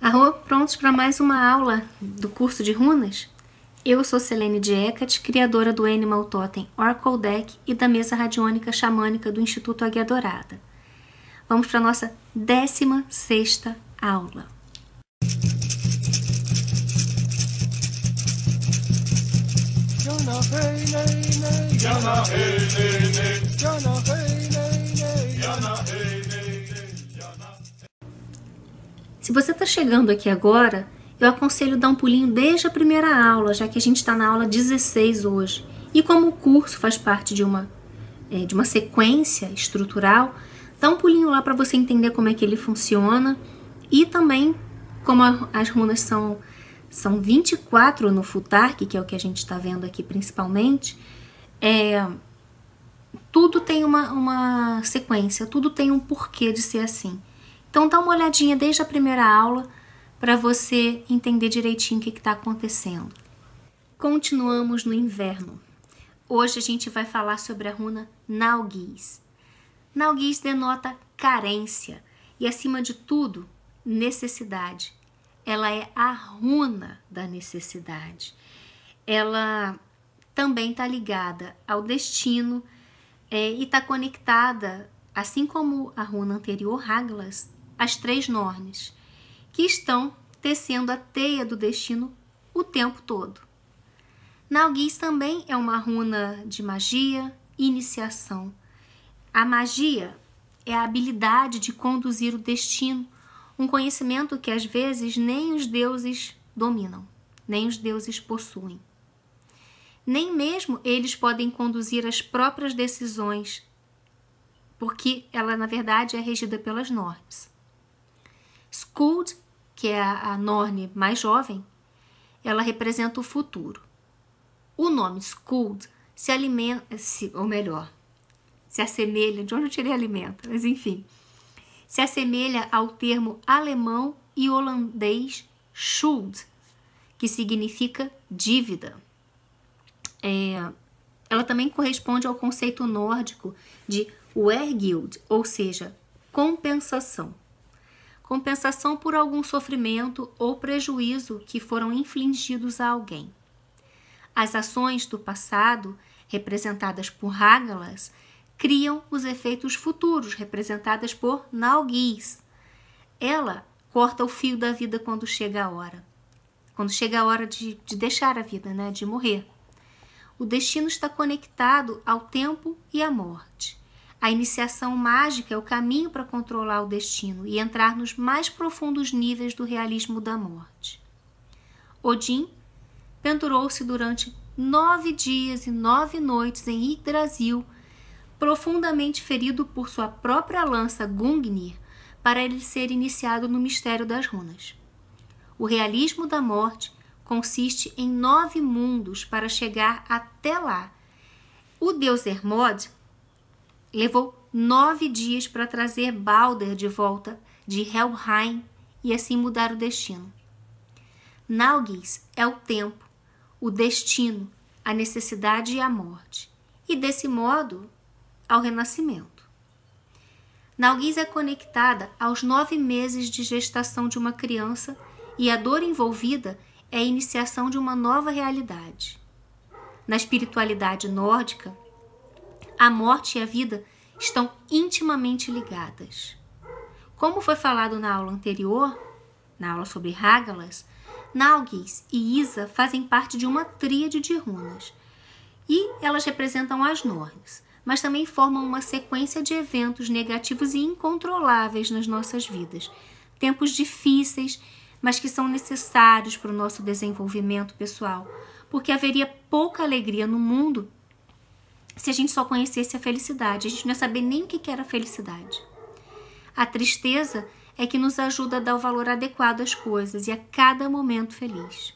Arro, prontos para mais uma aula do curso de runas? Eu sou Selene Diecat, criadora do Animal Totem Oracle Deck e da mesa radiônica xamânica do Instituto Águia Dourada. Vamos para a nossa 16 aula. Jana, hey, Jana, hey, Jana, hey. Se você está chegando aqui agora, eu aconselho dar um pulinho desde a primeira aula, já que a gente está na aula 16 hoje. E como o curso faz parte de uma, é, de uma sequência estrutural, dá um pulinho lá para você entender como é que ele funciona e também como a, as runas são, são 24 no Futark, que é o que a gente está vendo aqui principalmente, é, tudo tem uma, uma sequência, tudo tem um porquê de ser assim. Então dá uma olhadinha desde a primeira aula para você entender direitinho o que está acontecendo. Continuamos no inverno. Hoje a gente vai falar sobre a runa Nalguis. Nalguis denota carência e, acima de tudo, necessidade. Ela é a runa da necessidade. Ela também está ligada ao destino é, e está conectada, assim como a runa anterior, Haglas, as três Nornes, que estão tecendo a teia do destino o tempo todo. Nalguis também é uma runa de magia, e iniciação. A magia é a habilidade de conduzir o destino, um conhecimento que às vezes nem os deuses dominam, nem os deuses possuem. Nem mesmo eles podem conduzir as próprias decisões, porque ela na verdade é regida pelas normas. Skuld, que é a Norne mais jovem, ela representa o futuro. O nome Skuld se alimenta, se, ou melhor, se assemelha, de onde eu tirei alimenta, mas enfim, se assemelha ao termo alemão e holandês Schuld, que significa dívida. É, ela também corresponde ao conceito nórdico de Wergild, ou seja, compensação compensação por algum sofrimento ou prejuízo que foram infligidos a alguém. As ações do passado, representadas por Hágalas, criam os efeitos futuros, representadas por Nalguis. Ela corta o fio da vida quando chega a hora. Quando chega a hora de, de deixar a vida, né? de morrer. O destino está conectado ao tempo e à morte. A iniciação mágica é o caminho para controlar o destino e entrar nos mais profundos níveis do realismo da morte. Odin pendurou-se durante nove dias e nove noites em Yggdrasil, profundamente ferido por sua própria lança Gungnir, para ele ser iniciado no mistério das runas. O realismo da morte consiste em nove mundos para chegar até lá. O deus Hermod Levou nove dias para trazer Balder de volta de Helheim e assim mudar o destino. Nalgis é o tempo, o destino, a necessidade e a morte, e desse modo ao renascimento. Nalgis é conectada aos nove meses de gestação de uma criança e a dor envolvida é a iniciação de uma nova realidade. Na espiritualidade nórdica, a morte e a vida estão intimamente ligadas. Como foi falado na aula anterior, na aula sobre Hagalas, Nalgis e Isa fazem parte de uma tríade de runas e elas representam as nornas, mas também formam uma sequência de eventos negativos e incontroláveis nas nossas vidas, tempos difíceis, mas que são necessários para o nosso desenvolvimento pessoal, porque haveria pouca alegria no mundo se a gente só conhecesse a felicidade. A gente não ia saber nem o que era felicidade. A tristeza é que nos ajuda a dar o valor adequado às coisas e a cada momento feliz.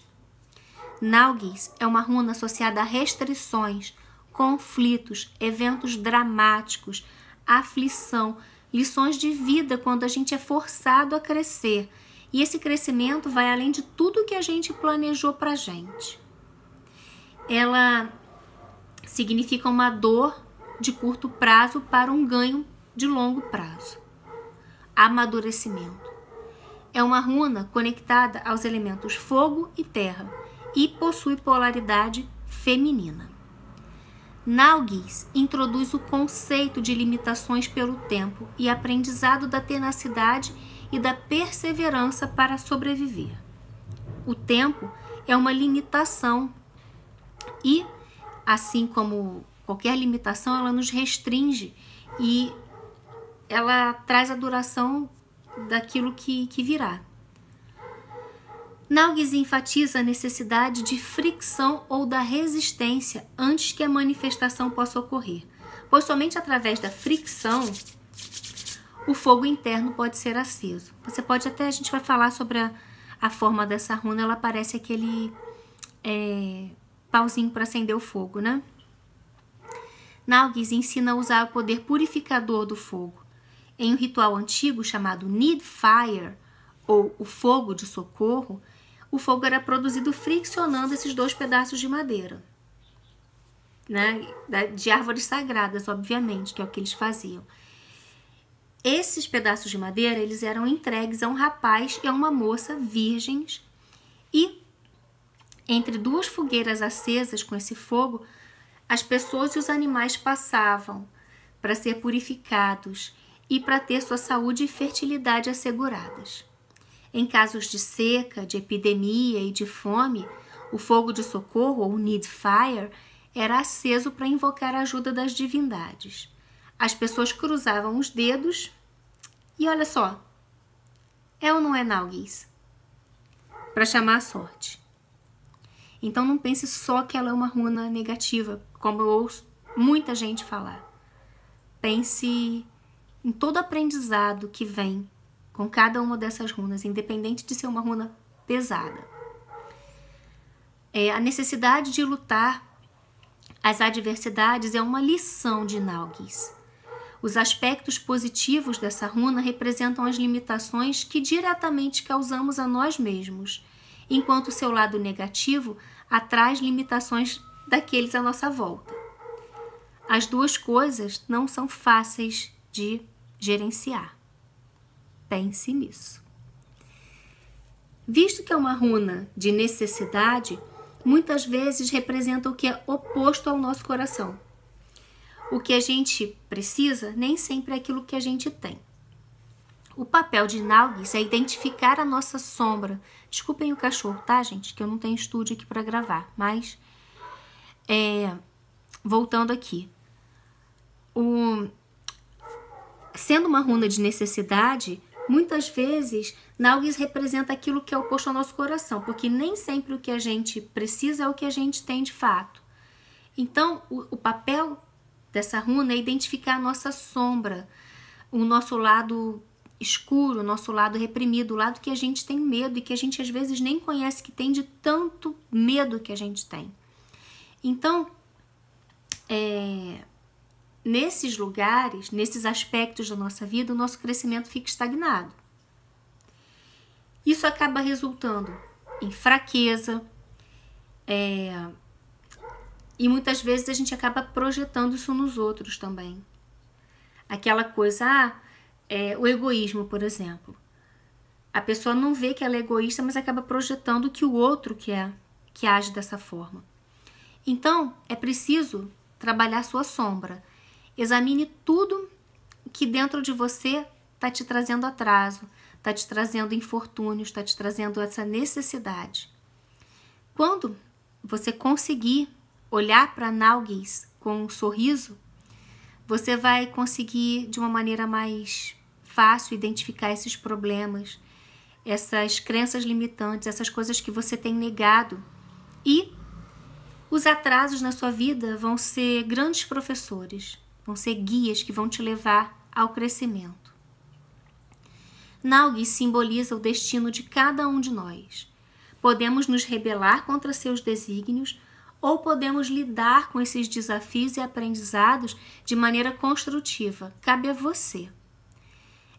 Nalgis é uma runa associada a restrições, conflitos, eventos dramáticos, aflição, lições de vida quando a gente é forçado a crescer. E esse crescimento vai além de tudo que a gente planejou para gente. Ela significa uma dor de curto prazo para um ganho de longo prazo. Amadurecimento. É uma runa conectada aos elementos fogo e terra e possui polaridade feminina. Nalgis introduz o conceito de limitações pelo tempo e aprendizado da tenacidade e da perseverança para sobreviver. O tempo é uma limitação e assim como qualquer limitação, ela nos restringe e ela traz a duração daquilo que, que virá. Nalgues enfatiza a necessidade de fricção ou da resistência antes que a manifestação possa ocorrer, pois somente através da fricção o fogo interno pode ser aceso. Você pode até, a gente vai falar sobre a, a forma dessa runa, ela parece aquele é, pauzinho para acender o fogo, né? Nalgues ensina a usar o poder purificador do fogo. Em um ritual antigo chamado Need Fire, ou o fogo de socorro, o fogo era produzido friccionando esses dois pedaços de madeira. Né? De árvores sagradas, obviamente, que é o que eles faziam. Esses pedaços de madeira, eles eram entregues a um rapaz e a uma moça virgens e entre duas fogueiras acesas com esse fogo, as pessoas e os animais passavam para ser purificados e para ter sua saúde e fertilidade asseguradas. Em casos de seca, de epidemia e de fome, o fogo de socorro, ou need fire, era aceso para invocar a ajuda das divindades. As pessoas cruzavam os dedos e olha só, é ou não é Nalguis? Para chamar a sorte. Então não pense só que ela é uma runa negativa, como eu ouço muita gente falar. Pense em todo aprendizado que vem com cada uma dessas runas, independente de ser uma runa pesada. É, a necessidade de lutar as adversidades é uma lição de Nalgis. Os aspectos positivos dessa runa representam as limitações que diretamente causamos a nós mesmos, enquanto seu lado negativo atrás limitações daqueles à nossa volta. As duas coisas não são fáceis de gerenciar. Pense nisso. Visto que é uma runa de necessidade, muitas vezes representa o que é oposto ao nosso coração. O que a gente precisa nem sempre é aquilo que a gente tem. O papel de Nalgis é identificar a nossa sombra. Desculpem o cachorro, tá, gente? Que eu não tenho estúdio aqui para gravar, mas é, voltando aqui. O, sendo uma runa de necessidade, muitas vezes Nalgis representa aquilo que é oposto ao nosso coração, porque nem sempre o que a gente precisa é o que a gente tem de fato. Então, o, o papel dessa runa é identificar a nossa sombra, o nosso lado escuro, o nosso lado reprimido, o lado que a gente tem medo e que a gente às vezes nem conhece que tem de tanto medo que a gente tem. Então, é, nesses lugares, nesses aspectos da nossa vida, o nosso crescimento fica estagnado. Isso acaba resultando em fraqueza, é, e muitas vezes a gente acaba projetando isso nos outros também. Aquela coisa, ah, é, o egoísmo, por exemplo. A pessoa não vê que ela é egoísta, mas acaba projetando que o outro que é, que age dessa forma. Então, é preciso trabalhar sua sombra. Examine tudo que dentro de você está te trazendo atraso, está te trazendo infortúnios, está te trazendo essa necessidade. Quando você conseguir olhar para Nalguis com um sorriso, você vai conseguir de uma maneira mais fácil identificar esses problemas, essas crenças limitantes, essas coisas que você tem negado. E os atrasos na sua vida vão ser grandes professores, vão ser guias que vão te levar ao crescimento. Naugi simboliza o destino de cada um de nós. Podemos nos rebelar contra seus desígnios ou podemos lidar com esses desafios e aprendizados de maneira construtiva. Cabe a você.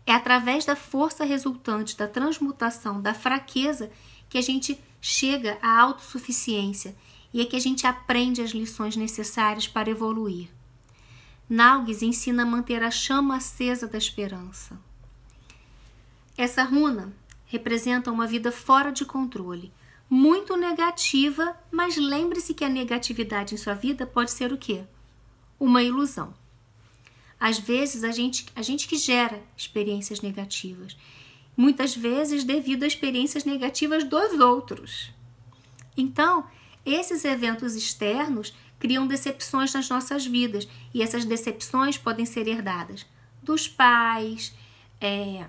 É através da força resultante da transmutação da fraqueza que a gente chega à autossuficiência e é que a gente aprende as lições necessárias para evoluir. Nalgues ensina a manter a chama acesa da esperança. Essa runa representa uma vida fora de controle, muito negativa, mas lembre-se que a negatividade em sua vida pode ser o quê? Uma ilusão. Às vezes a gente, a gente que gera experiências negativas, muitas vezes devido a experiências negativas dos outros. Então, esses eventos externos criam decepções nas nossas vidas e essas decepções podem ser herdadas dos pais, é,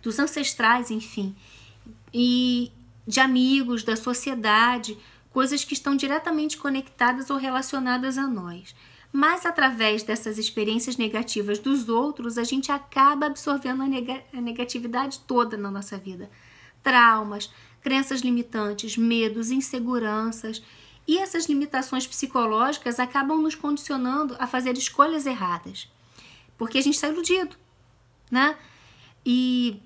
dos ancestrais, enfim. E de amigos, da sociedade, coisas que estão diretamente conectadas ou relacionadas a nós. Mas através dessas experiências negativas dos outros, a gente acaba absorvendo a, neg a negatividade toda na nossa vida. Traumas, crenças limitantes, medos, inseguranças. E essas limitações psicológicas acabam nos condicionando a fazer escolhas erradas. Porque a gente está iludido, né? E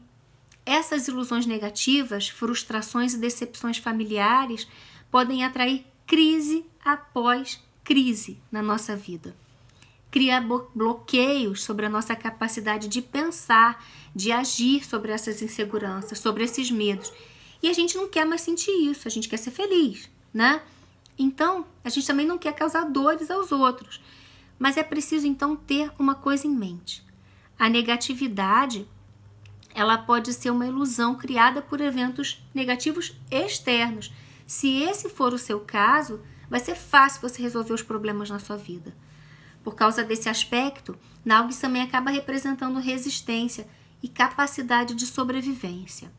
essas ilusões negativas, frustrações e decepções familiares podem atrair crise após crise na nossa vida. Cria bloqueios sobre a nossa capacidade de pensar, de agir sobre essas inseguranças, sobre esses medos. E a gente não quer mais sentir isso, a gente quer ser feliz, né? Então, a gente também não quer causar dores aos outros. Mas é preciso então ter uma coisa em mente. A negatividade ela pode ser uma ilusão criada por eventos negativos externos. Se esse for o seu caso, vai ser fácil você resolver os problemas na sua vida. Por causa desse aspecto, Naugs também acaba representando resistência e capacidade de sobrevivência.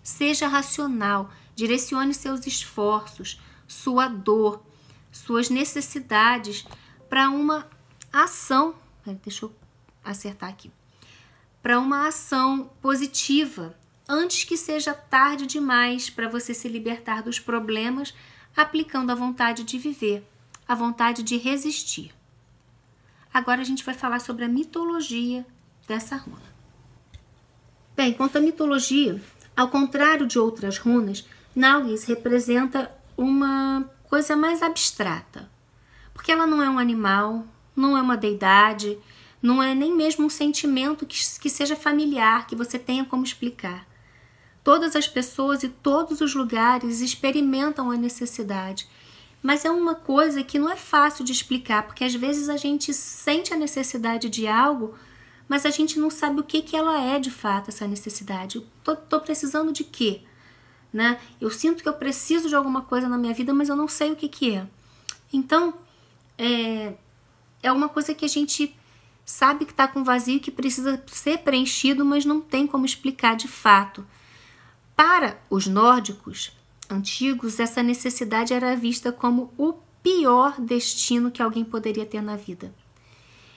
Seja racional, direcione seus esforços, sua dor, suas necessidades para uma ação. Deixa eu acertar aqui para uma ação positiva antes que seja tarde demais para você se libertar dos problemas, aplicando a vontade de viver, a vontade de resistir. Agora a gente vai falar sobre a mitologia dessa runa. Bem, quanto à mitologia, ao contrário de outras runas, Naugis representa uma coisa mais abstrata, porque ela não é um animal, não é uma deidade, não é nem mesmo um sentimento que, que seja familiar, que você tenha como explicar. Todas as pessoas e todos os lugares experimentam a necessidade. Mas é uma coisa que não é fácil de explicar, porque às vezes a gente sente a necessidade de algo, mas a gente não sabe o que, que ela é de fato, essa necessidade. Estou precisando de quê? Né? Eu sinto que eu preciso de alguma coisa na minha vida, mas eu não sei o que, que é. Então, é, é uma coisa que a gente Sabe que está com vazio que precisa ser preenchido, mas não tem como explicar de fato. Para os nórdicos antigos, essa necessidade era vista como o pior destino que alguém poderia ter na vida.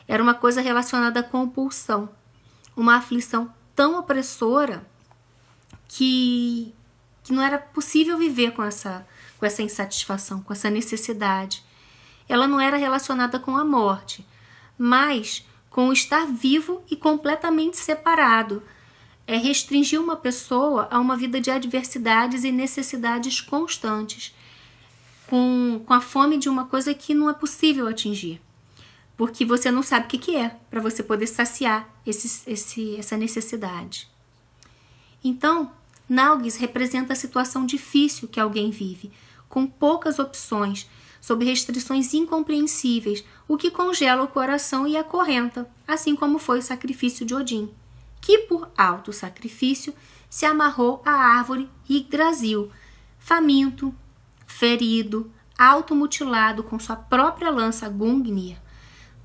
Era uma coisa relacionada com compulsão, uma aflição tão opressora que, que não era possível viver com essa, com essa insatisfação, com essa necessidade. Ela não era relacionada com a morte, mas com o estar vivo e completamente separado. É restringir uma pessoa a uma vida de adversidades e necessidades constantes, com, com a fome de uma coisa que não é possível atingir, porque você não sabe o que, que é para você poder saciar esse, esse, essa necessidade. Então, Nalgues representa a situação difícil que alguém vive, com poucas opções, sob restrições incompreensíveis, o que congela o coração e a correnta, assim como foi o sacrifício de Odin, que por alto sacrifício se amarrou à árvore Yggdrasil, faminto, ferido, automutilado com sua própria lança Gungnir,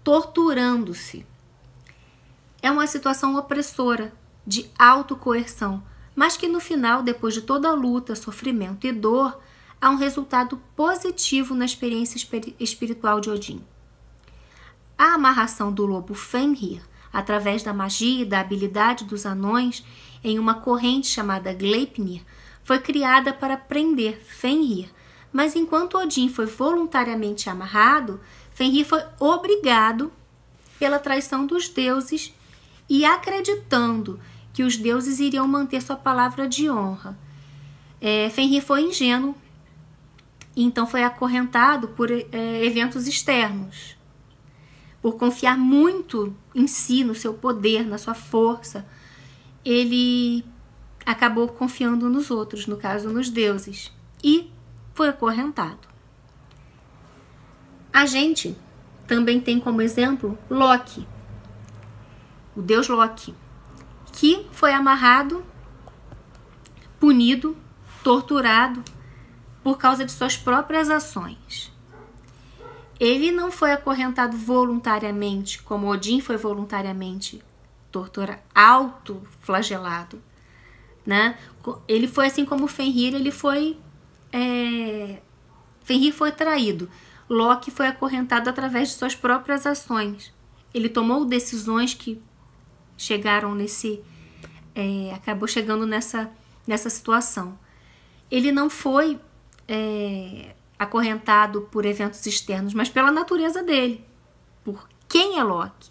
torturando-se. É uma situação opressora, de autocoerção, mas que no final, depois de toda a luta, sofrimento e dor, há um resultado positivo na experiência espiritual de Odin. A amarração do lobo Fenrir, através da magia e da habilidade dos anões, em uma corrente chamada Gleipnir, foi criada para prender Fenrir, mas enquanto Odin foi voluntariamente amarrado, Fenrir foi obrigado pela traição dos deuses e acreditando que os deuses iriam manter sua palavra de honra. É, Fenrir foi ingênuo e então foi acorrentado por é, eventos externos, por confiar muito em si, no seu poder, na sua força. Ele acabou confiando nos outros, no caso nos deuses, e foi acorrentado. A gente também tem como exemplo Loki, o deus Loki, que foi amarrado, punido, torturado por causa de suas próprias ações. Ele não foi acorrentado voluntariamente, como Odin foi voluntariamente tortura flagelado, né? Ele foi assim como Fenrir, ele foi é... Fenrir foi traído. Loki foi acorrentado através de suas próprias ações. Ele tomou decisões que chegaram nesse é... acabou chegando nessa nessa situação. Ele não foi é, acorrentado por eventos externos, mas pela natureza dele, por quem é Loki,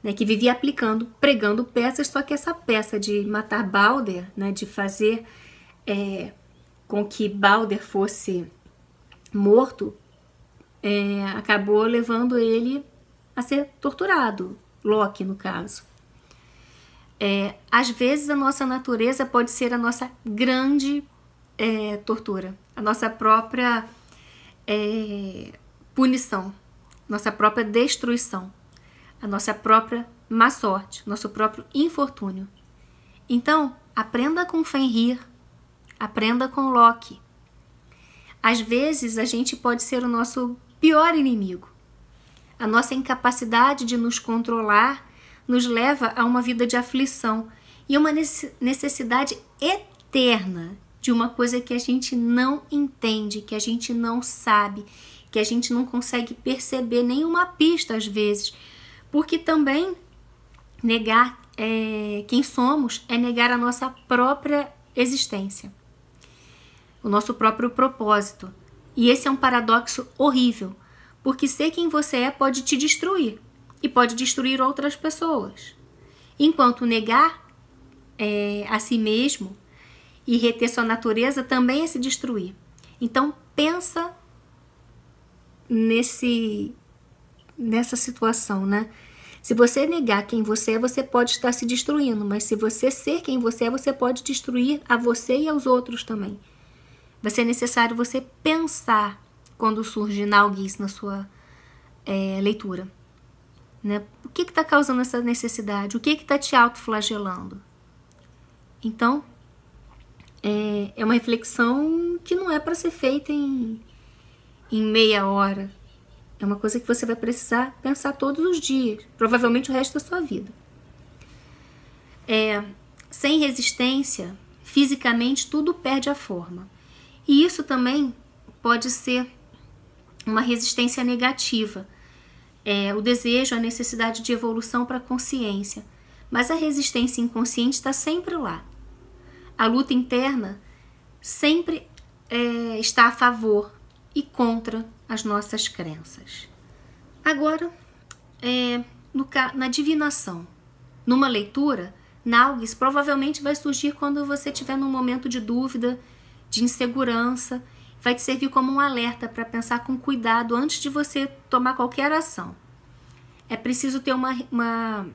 né, que vivia aplicando, pregando peças, só que essa peça de matar Balder, né, de fazer é, com que Balder fosse morto, é, acabou levando ele a ser torturado, Loki no caso. É, às vezes a nossa natureza pode ser a nossa grande é, tortura, a nossa própria é, punição, nossa própria destruição, a nossa própria má sorte, nosso próprio infortúnio. Então, aprenda com Fenrir, aprenda com Loki. Às vezes, a gente pode ser o nosso pior inimigo. A nossa incapacidade de nos controlar nos leva a uma vida de aflição e uma necessidade eterna de uma coisa que a gente não entende, que a gente não sabe, que a gente não consegue perceber nenhuma pista às vezes. Porque também negar é, quem somos é negar a nossa própria existência, o nosso próprio propósito. E esse é um paradoxo horrível, porque ser quem você é pode te destruir e pode destruir outras pessoas. Enquanto negar é, a si mesmo e reter sua natureza também é se destruir. Então pensa nesse nessa situação, né? Se você negar quem você é, você pode estar se destruindo, mas se você ser quem você é, você pode destruir a você e aos outros também. Vai ser necessário você pensar quando surge nalguice na sua é, leitura. Né? O que está causando essa necessidade? O que está te autoflagelando? Então, é, é uma reflexão que não é para ser feita em, em meia hora. É uma coisa que você vai precisar pensar todos os dias, provavelmente o resto da sua vida. É, sem resistência, fisicamente tudo perde a forma. E isso também pode ser uma resistência negativa, é, o desejo, a necessidade de evolução para a consciência. Mas a resistência inconsciente está sempre lá. A luta interna sempre é, está a favor e contra as nossas crenças. Agora, é, no, na divinação, numa leitura, Nalgues provavelmente vai surgir quando você estiver num momento de dúvida, de insegurança, vai te servir como um alerta para pensar com cuidado antes de você tomar qualquer ação. É preciso ter uma, uma,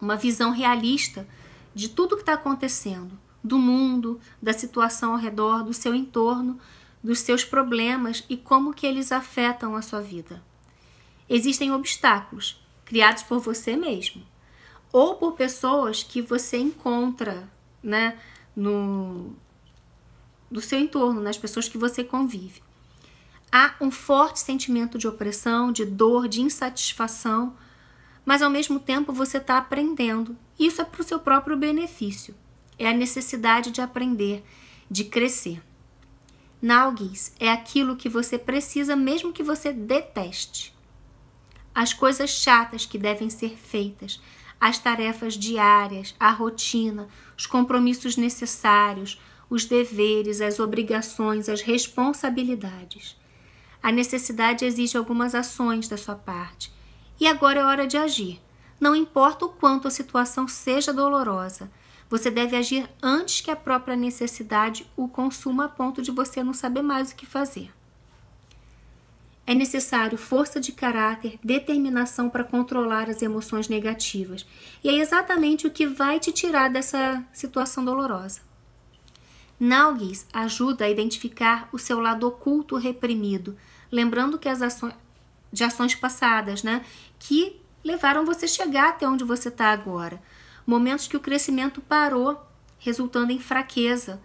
uma visão realista de tudo que está acontecendo, do mundo, da situação ao redor, do seu entorno, dos seus problemas e como que eles afetam a sua vida. Existem obstáculos criados por você mesmo ou por pessoas que você encontra, né, no do seu entorno, nas pessoas que você convive. Há um forte sentimento de opressão, de dor, de insatisfação mas ao mesmo tempo você está aprendendo. Isso é para o seu próprio benefício. É a necessidade de aprender, de crescer. Nalguis é aquilo que você precisa, mesmo que você deteste. As coisas chatas que devem ser feitas, as tarefas diárias, a rotina, os compromissos necessários, os deveres, as obrigações, as responsabilidades. A necessidade exige algumas ações da sua parte e agora é hora de agir. Não importa o quanto a situação seja dolorosa, você deve agir antes que a própria necessidade o consuma a ponto de você não saber mais o que fazer. É necessário força de caráter, determinação para controlar as emoções negativas. E é exatamente o que vai te tirar dessa situação dolorosa. Nalgis ajuda a identificar o seu lado oculto reprimido, lembrando que as, ações, de ações passadas, né? Que levaram você chegar até onde você está agora. Momentos que o crescimento parou, resultando em fraqueza.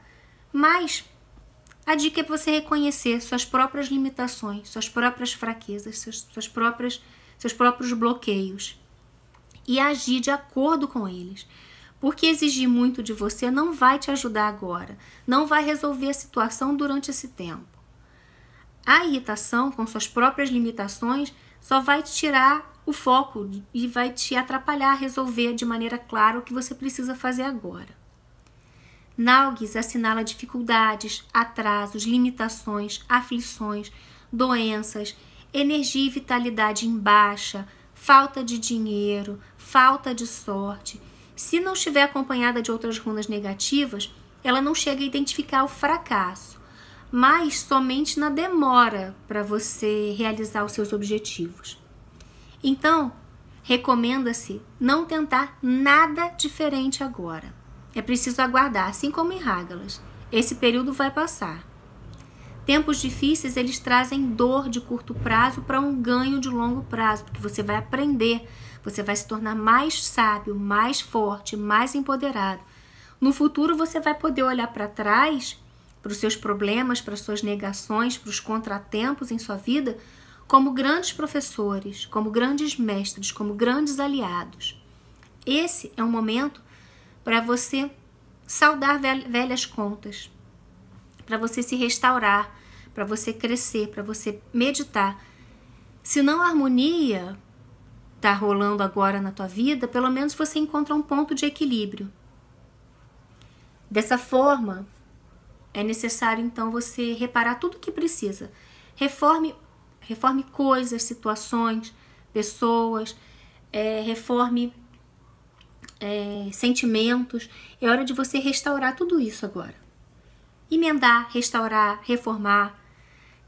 Mas a dica é você reconhecer suas próprias limitações, suas próprias fraquezas, suas, suas próprias, seus próprios bloqueios e agir de acordo com eles. Porque exigir muito de você não vai te ajudar agora, não vai resolver a situação durante esse tempo a irritação com suas próprias limitações só vai te tirar o foco e vai te atrapalhar a resolver de maneira clara o que você precisa fazer agora. Naugues assinala dificuldades, atrasos, limitações, aflições, doenças, energia e vitalidade em baixa, falta de dinheiro, falta de sorte. Se não estiver acompanhada de outras runas negativas, ela não chega a identificar o fracasso mas somente na demora para você realizar os seus objetivos. Então, recomenda-se não tentar nada diferente agora. É preciso aguardar, assim como em Hagalas. Esse período vai passar. Tempos difíceis, eles trazem dor de curto prazo para um ganho de longo prazo, porque você vai aprender, você vai se tornar mais sábio, mais forte, mais empoderado. No futuro, você vai poder olhar para trás para os seus problemas, para as suas negações, para os contratempos em sua vida, como grandes professores, como grandes mestres, como grandes aliados. Esse é um momento para você saldar velhas contas, para você se restaurar, para você crescer, para você meditar. Se não a harmonia está rolando agora na tua vida, pelo menos você encontra um ponto de equilíbrio. Dessa forma, é necessário então você reparar tudo o que precisa. Reforme, reforme coisas, situações, pessoas, é, reforme é, sentimentos. É hora de você restaurar tudo isso agora. Emendar, restaurar, reformar.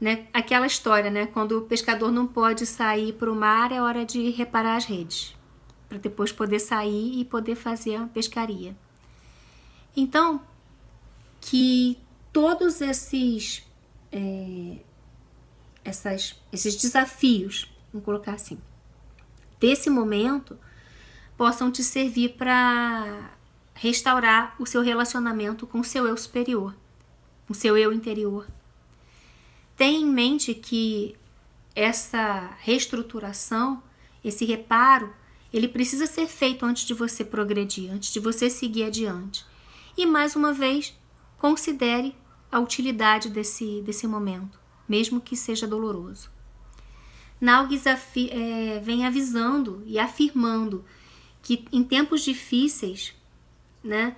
Né? Aquela história, né? Quando o pescador não pode sair para o mar, é hora de reparar as redes, para depois poder sair e poder fazer a pescaria. Então, que todos esses, é, essas, esses desafios, vamos colocar assim, desse momento possam te servir para restaurar o seu relacionamento com o seu eu superior, com o seu eu interior. Tenha em mente que essa reestruturação, esse reparo, ele precisa ser feito antes de você progredir, antes de você seguir adiante. E mais uma vez, considere a utilidade desse, desse momento, mesmo que seja doloroso. Naugues é, vem avisando e afirmando que em tempos difíceis, né,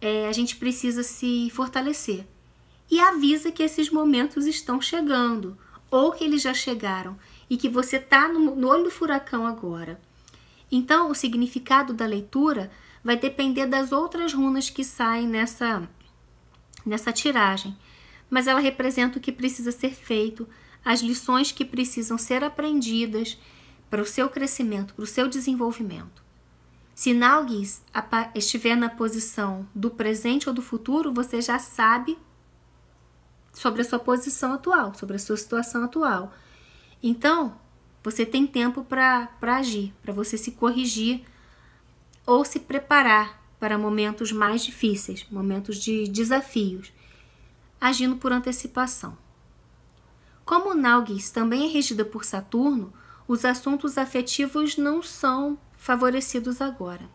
é, a gente precisa se fortalecer e avisa que esses momentos estão chegando ou que eles já chegaram e que você está no, no olho do furacão agora. Então, o significado da leitura vai depender das outras runas que saem nessa nessa tiragem, mas ela representa o que precisa ser feito, as lições que precisam ser aprendidas para o seu crescimento, para o seu desenvolvimento. Se Nalgis estiver na posição do presente ou do futuro, você já sabe sobre a sua posição atual, sobre a sua situação atual. Então, você tem tempo para agir, para você se corrigir ou se preparar para momentos mais difíceis, momentos de desafios, agindo por antecipação. Como Nalgis também é regida por Saturno, os assuntos afetivos não são favorecidos agora.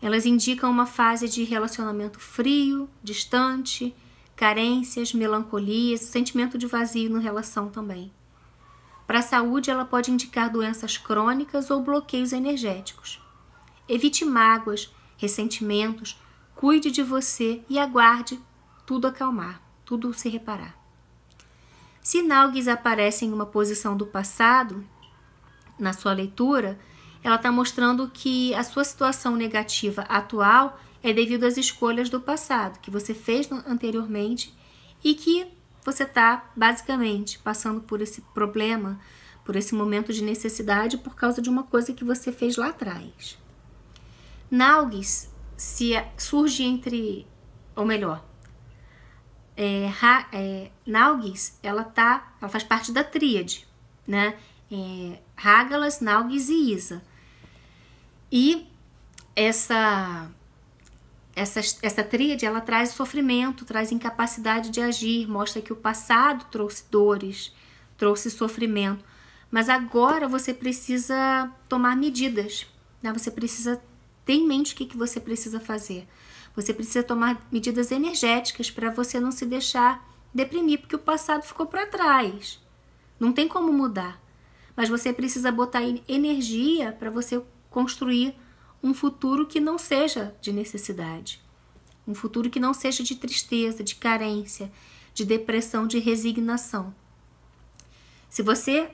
Elas indicam uma fase de relacionamento frio, distante, carências, melancolias, sentimento de vazio no relação também. Para a saúde, ela pode indicar doenças crônicas ou bloqueios energéticos. Evite mágoas, ressentimentos, cuide de você e aguarde tudo acalmar, tudo se reparar. Se Nalgues aparece em uma posição do passado, na sua leitura, ela está mostrando que a sua situação negativa atual é devido às escolhas do passado que você fez anteriormente e que você está basicamente passando por esse problema, por esse momento de necessidade por causa de uma coisa que você fez lá atrás. Naugues se surge entre, ou melhor, é, ha, é, ela tá, ela faz parte da tríade, né? É, Hágalas, e Isa. E essa essa, essa tríade ela traz sofrimento, traz incapacidade de agir, mostra que o passado trouxe dores, trouxe sofrimento. Mas agora você precisa tomar medidas, né? você precisa tem em mente o que, que você precisa fazer. Você precisa tomar medidas energéticas para você não se deixar deprimir, porque o passado ficou para trás. Não tem como mudar. Mas você precisa botar energia para você construir um futuro que não seja de necessidade. Um futuro que não seja de tristeza, de carência, de depressão, de resignação. Se você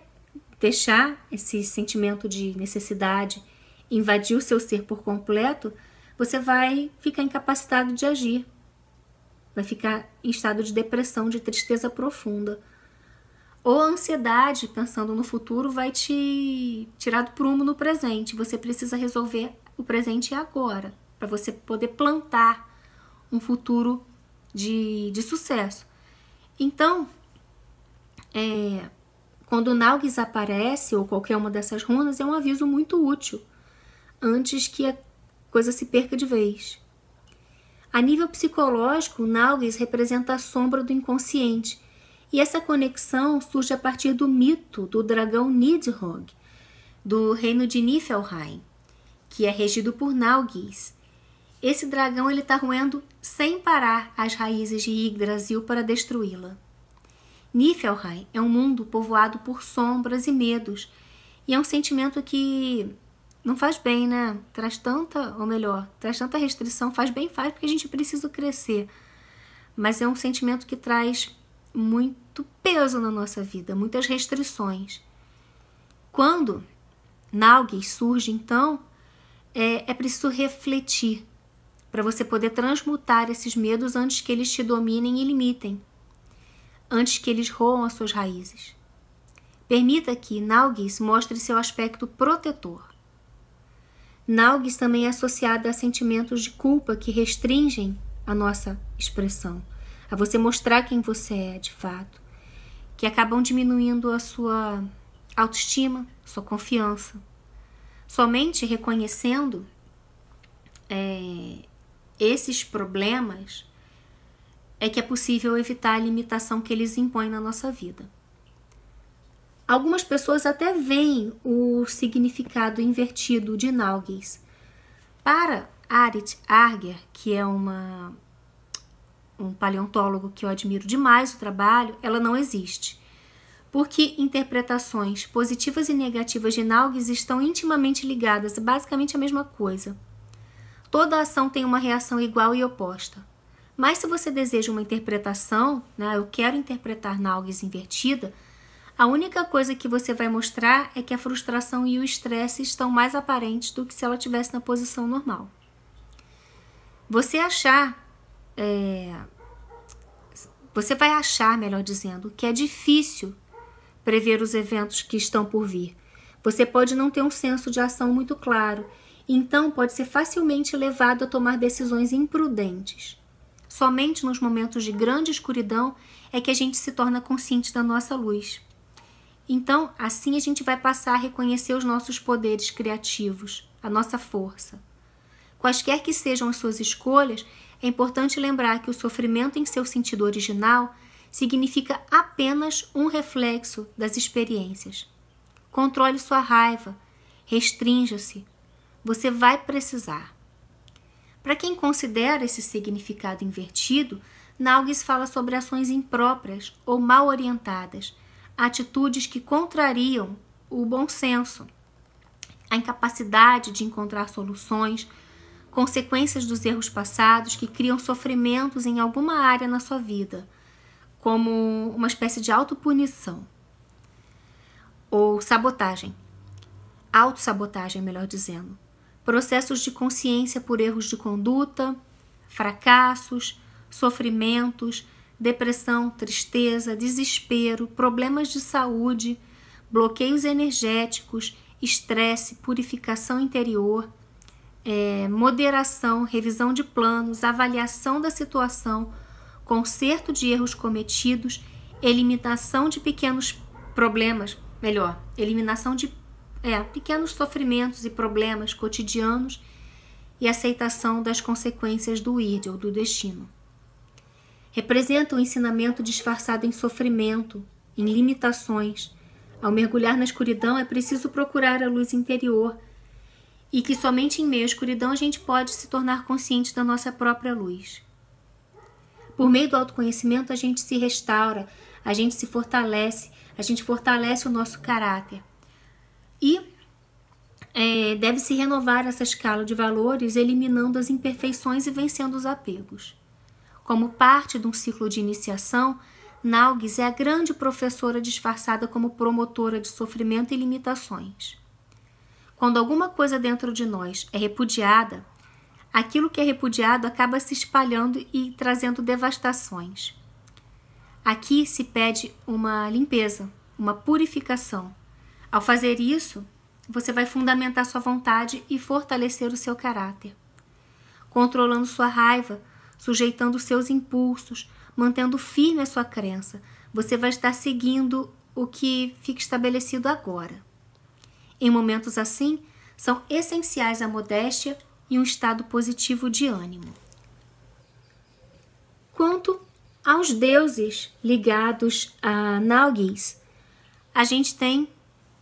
deixar esse sentimento de necessidade, invadiu seu ser por completo, você vai ficar incapacitado de agir. Vai ficar em estado de depressão, de tristeza profunda. Ou a ansiedade, pensando no futuro, vai te tirar do prumo no presente. Você precisa resolver o presente agora, para você poder plantar um futuro de, de sucesso. Então, é, quando o Nalgis aparece, ou qualquer uma dessas runas, é um aviso muito útil antes que a coisa se perca de vez. A nível psicológico, Nalgis representa a sombra do inconsciente, e essa conexão surge a partir do mito do dragão Nidhogg, do reino de Niflheim, que é regido por Nalgis. Esse dragão ele está roendo sem parar as raízes de Yggdrasil para destruí-la. Niflheim é um mundo povoado por sombras e medos, e é um sentimento que não faz bem, né? Traz tanta, ou melhor, traz tanta restrição, faz bem, faz, porque a gente precisa crescer. Mas é um sentimento que traz muito peso na nossa vida, muitas restrições. Quando Nalgis surge, então, é, é preciso refletir para você poder transmutar esses medos antes que eles te dominem e limitem, antes que eles roam as suas raízes. Permita que Nalgis mostre seu aspecto protetor Naugues também é associada a sentimentos de culpa que restringem a nossa expressão, a você mostrar quem você é de fato, que acabam diminuindo a sua autoestima, sua confiança. Somente reconhecendo é, esses problemas é que é possível evitar a limitação que eles impõem na nossa vida. Algumas pessoas até veem o significado invertido de Nalgis. Para Arit Arger, que é uma, um paleontólogo que eu admiro demais o trabalho, ela não existe. Porque interpretações positivas e negativas de Nalgis estão intimamente ligadas, basicamente a mesma coisa. Toda ação tem uma reação igual e oposta. Mas se você deseja uma interpretação, né, eu quero interpretar Nalgis invertida, a única coisa que você vai mostrar é que a frustração e o estresse estão mais aparentes do que se ela tivesse na posição normal. Você achar, é, você vai achar, melhor dizendo, que é difícil prever os eventos que estão por vir. Você pode não ter um senso de ação muito claro, então pode ser facilmente levado a tomar decisões imprudentes. Somente nos momentos de grande escuridão é que a gente se torna consciente da nossa luz. Então, assim a gente vai passar a reconhecer os nossos poderes criativos, a nossa força. Quaisquer que sejam as suas escolhas, é importante lembrar que o sofrimento em seu sentido original significa apenas um reflexo das experiências. Controle sua raiva, restrinja-se. Você vai precisar. Para quem considera esse significado invertido, Nalgues fala sobre ações impróprias ou mal orientadas atitudes que contrariam o bom senso, a incapacidade de encontrar soluções, consequências dos erros passados que criam sofrimentos em alguma área na sua vida, como uma espécie de autopunição ou sabotagem. Autossabotagem, melhor dizendo. Processos de consciência por erros de conduta, fracassos, sofrimentos depressão, tristeza, desespero, problemas de saúde, bloqueios energéticos, estresse, purificação interior, é, moderação, revisão de planos, avaliação da situação, conserto de erros cometidos, eliminação de pequenos problemas, melhor, eliminação de é, pequenos sofrimentos e problemas cotidianos e aceitação das consequências do ID ou do destino representa o um ensinamento disfarçado em sofrimento, em limitações. Ao mergulhar na escuridão é preciso procurar a luz interior e que somente em meio à escuridão a gente pode se tornar consciente da nossa própria luz. Por meio do autoconhecimento a gente se restaura, a gente se fortalece, a gente fortalece o nosso caráter. E é, deve-se renovar essa escala de valores, eliminando as imperfeições e vencendo os apegos. Como parte de um ciclo de iniciação, Nalgues é a grande professora disfarçada como promotora de sofrimento e limitações. Quando alguma coisa dentro de nós é repudiada, aquilo que é repudiado acaba se espalhando e trazendo devastações. Aqui se pede uma limpeza, uma purificação. Ao fazer isso, você vai fundamentar sua vontade e fortalecer o seu caráter. Controlando sua raiva, sujeitando seus impulsos, mantendo firme a sua crença. Você vai estar seguindo o que fica estabelecido agora. Em momentos assim, são essenciais a modéstia e um estado positivo de ânimo. Quanto aos deuses ligados a Naugis, a gente tem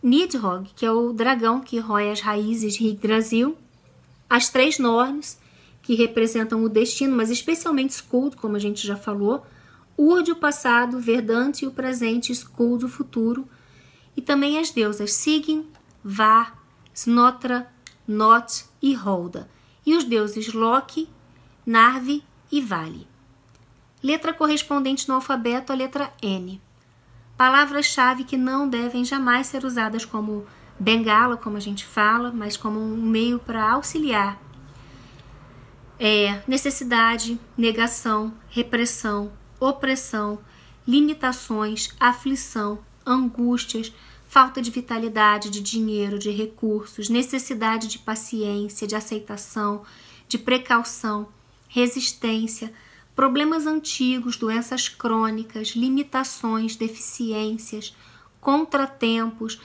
Nidhogg, que é o dragão que rói as raízes Yggdrasil, as três Norns, que representam o destino, mas especialmente Skuld, como a gente já falou, Urd, o passado, Verdante o presente, Skuld o futuro, e também as deusas Sigyn, Var, Snotra, Not e Holda, e os deuses Loki, Narvi e Vale. Letra correspondente no alfabeto a letra N. Palavras-chave que não devem jamais ser usadas como bengala, como a gente fala, mas como um meio para auxiliar é, necessidade, negação, repressão, opressão, limitações, aflição, angústias, falta de vitalidade, de dinheiro, de recursos, necessidade de paciência, de aceitação, de precaução, resistência, problemas antigos, doenças crônicas, limitações, deficiências, contratempos.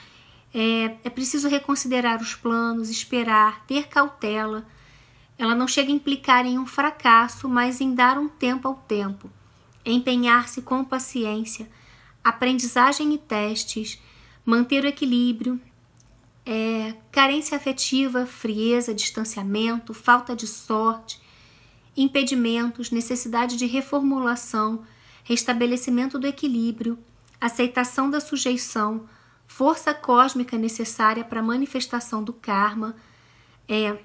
É, é preciso reconsiderar os planos, esperar, ter cautela, ela não chega a implicar em um fracasso, mas em dar um tempo ao tempo, empenhar-se com paciência, aprendizagem e testes, manter o equilíbrio, é, carência afetiva, frieza, distanciamento, falta de sorte, impedimentos, necessidade de reformulação, restabelecimento do equilíbrio, aceitação da sujeição, força cósmica necessária para a manifestação do karma, é,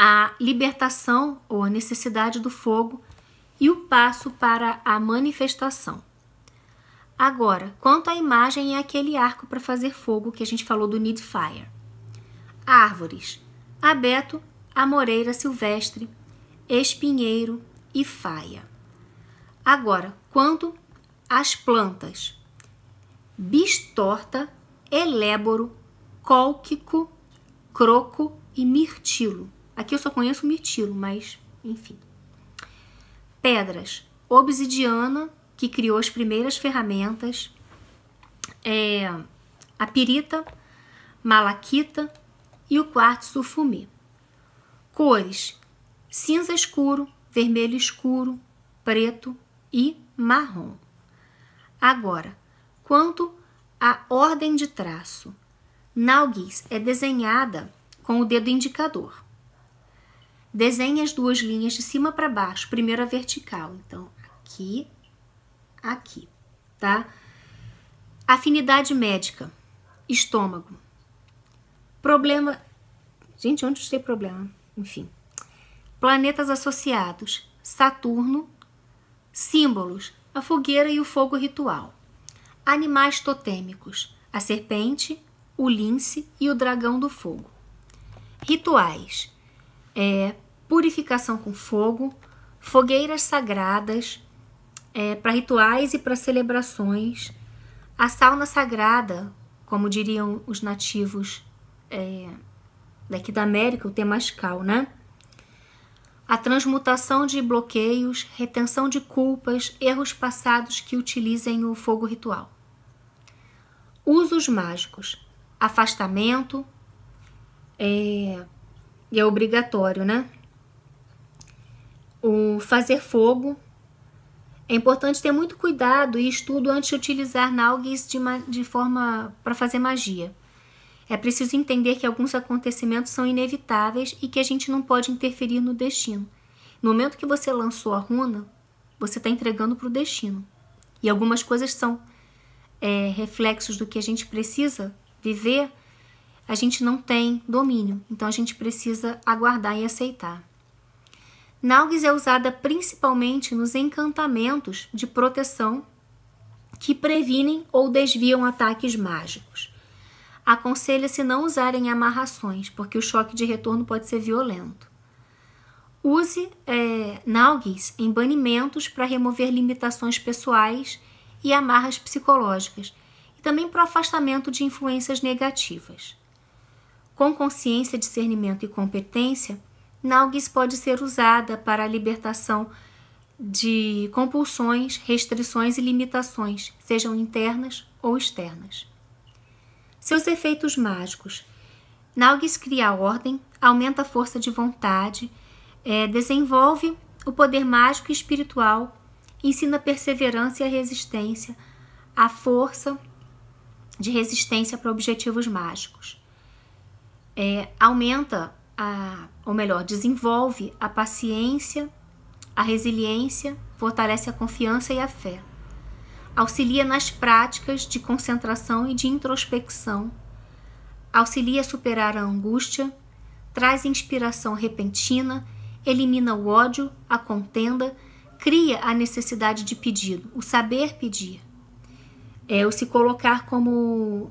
a libertação ou a necessidade do fogo e o passo para a manifestação. Agora, quanto à imagem é aquele arco para fazer fogo que a gente falou do Need Fire. Árvores: abeto, amoreira silvestre, espinheiro e faia. Agora, quanto às plantas: bistorta, eléboro, cólquico, croco e mirtilo. Aqui eu só conheço o mirtilo, mas enfim. Pedras. Obsidiana, que criou as primeiras ferramentas. É, a pirita, malaquita e o quartzo fumê. Cores. Cinza escuro, vermelho escuro, preto e marrom. Agora, quanto à ordem de traço. Nalguis é desenhada com o dedo indicador. Desenhe as duas linhas de cima para baixo, primeiro a vertical, então aqui, aqui, tá? Afinidade médica, estômago. Problema. Gente, onde tem problema? Enfim. Planetas associados, Saturno, símbolos, a fogueira e o fogo ritual. Animais totêmicos, a serpente, o lince e o dragão do fogo. Rituais. É, purificação com fogo, fogueiras sagradas é, para rituais e para celebrações, a sauna sagrada, como diriam os nativos é, daqui da América, o temascal, né? A transmutação de bloqueios, retenção de culpas, erros passados que utilizem o fogo ritual. Usos mágicos: afastamento, é, e é obrigatório, né? o fazer fogo. É importante ter muito cuidado e estudo antes de utilizar nalgues de, de forma para fazer magia. É preciso entender que alguns acontecimentos são inevitáveis e que a gente não pode interferir no destino. No momento que você lançou a runa, você está entregando para o destino. E algumas coisas são é, reflexos do que a gente precisa viver, a gente não tem domínio. Então a gente precisa aguardar e aceitar. Nalgis é usada principalmente nos encantamentos de proteção que previnem ou desviam ataques mágicos. Aconselha-se não usarem amarrações, porque o choque de retorno pode ser violento. Use é, em banimentos para remover limitações pessoais e amarras psicológicas, e também para o afastamento de influências negativas. Com consciência, discernimento e competência, Nalgis pode ser usada para a libertação de compulsões, restrições e limitações, sejam internas ou externas. Seus efeitos mágicos. Nalgis cria ordem, aumenta a força de vontade, é, desenvolve o poder mágico e espiritual, ensina perseverança e a resistência, a força de resistência para objetivos mágicos. É, aumenta a, ou melhor, desenvolve a paciência, a resiliência, fortalece a confiança e a fé. Auxilia nas práticas de concentração e de introspecção. Auxilia a superar a angústia, traz inspiração repentina, elimina o ódio, a contenda, cria a necessidade de pedido, o saber pedir. É o se colocar como,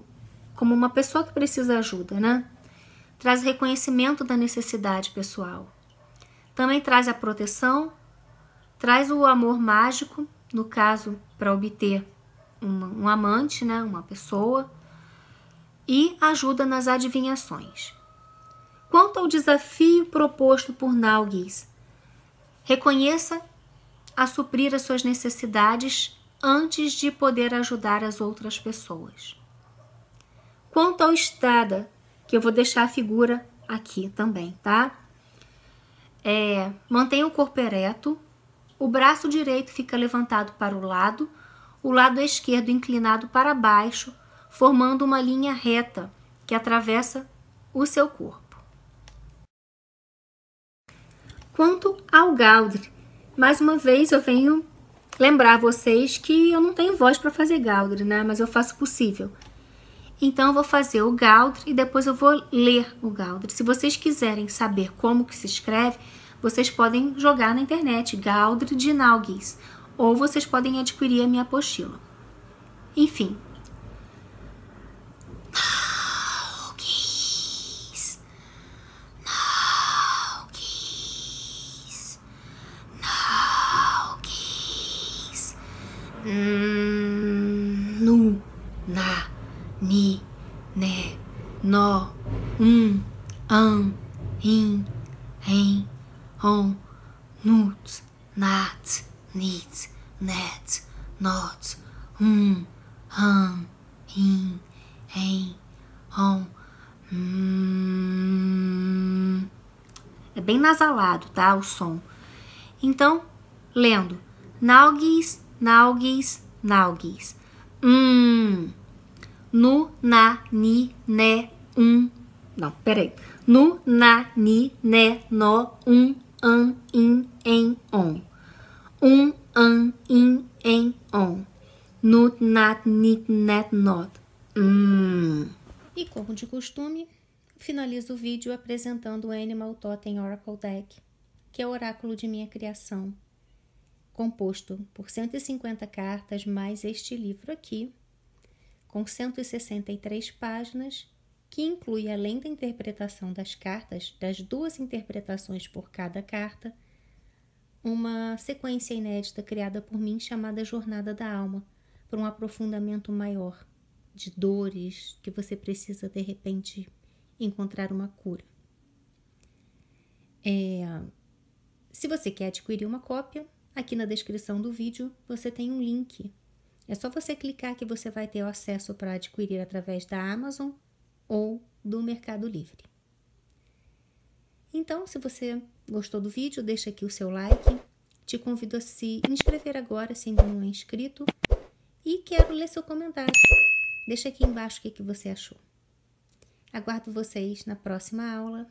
como uma pessoa que precisa ajuda, né? traz reconhecimento da necessidade pessoal. Também traz a proteção, traz o amor mágico, no caso, para obter um, um amante, né, uma pessoa, e ajuda nas adivinhações. Quanto ao desafio proposto por Nalgis, reconheça a suprir as suas necessidades antes de poder ajudar as outras pessoas. Quanto ao Estada, que eu vou deixar a figura aqui também, tá? É, mantém o corpo ereto, o braço direito fica levantado para o lado, o lado esquerdo inclinado para baixo, formando uma linha reta que atravessa o seu corpo. Quanto ao galdre, mais uma vez eu venho lembrar vocês que eu não tenho voz para fazer galdre, né? Mas eu faço possível. Então eu vou fazer o Gaudre e depois eu vou ler o Gaudre. Se vocês quiserem saber como que se escreve, vocês podem jogar na internet Gaudre de Naugis, ou vocês podem adquirir a minha apostila. Enfim, nasalado, tá? O som. Então, lendo. Nalguis, nalguis, nalguis. Hum. Nu, na, ni, né, um. Não, peraí. Nu, na, ni, né, no, um, an, in, en, on. Um, an, in, en, on. Nu na ni net, né, not. Hum. E como de costume, finalizo o vídeo apresentando o Animal Totem Oracle Deck, que é o oráculo de minha criação, composto por 150 cartas mais este livro aqui, com 163 páginas, que inclui, além da interpretação das cartas, das duas interpretações por cada carta, uma sequência inédita criada por mim chamada Jornada da Alma, para um aprofundamento maior de dores que você precisa de repente encontrar uma cura. É, se você quer adquirir uma cópia, aqui na descrição do vídeo você tem um link. É só você clicar que você vai ter o acesso para adquirir através da Amazon ou do Mercado Livre. Então, se você gostou do vídeo, deixa aqui o seu like. Te convido a se inscrever agora se ainda não é inscrito. E quero ler seu comentário. Deixa aqui embaixo o que, que você achou. Aguardo vocês na próxima aula.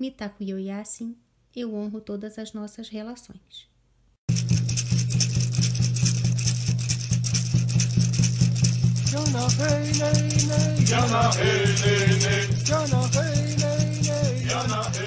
Mitaku Yoyasin, eu honro todas as nossas relações. hey, nay, nay. hey, nay, nay. hey, nay, nay. hey.